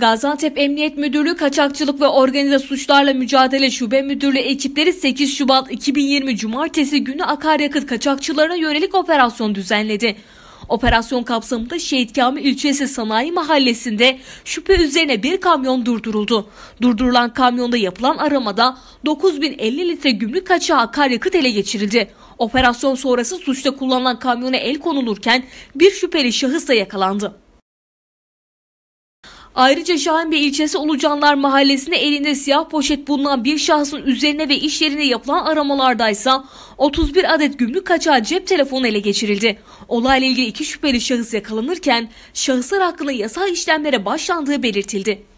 Gaziantep Emniyet Müdürlüğü Kaçakçılık ve Organize Suçlarla Mücadele Şube Müdürlüğü ekipleri 8 Şubat 2020 Cumartesi günü akaryakıt kaçakçılarına yönelik operasyon düzenledi. Operasyon kapsamında Şehit Kamil ilçesi Sanayi Mahallesi'nde şüphe üzerine bir kamyon durduruldu. Durdurulan kamyonda yapılan aramada 9050 litre gümrük kaçağı akaryakıt ele geçirildi. Operasyon sonrası suçta kullanılan kamyona el konulurken bir şüpheli şahıs da yakalandı. Ayrıca Şahinbey ilçesi Ulucanlar mahallesinde elinde siyah poşet bulunan bir şahsın üzerine ve iş yerine yapılan aramalardaysa 31 adet gümrük kaçağı cep telefonu ele geçirildi. Olayla ilgili iki şüpheli şahıs yakalanırken şahıslar hakkında yasal işlemlere başlandığı belirtildi.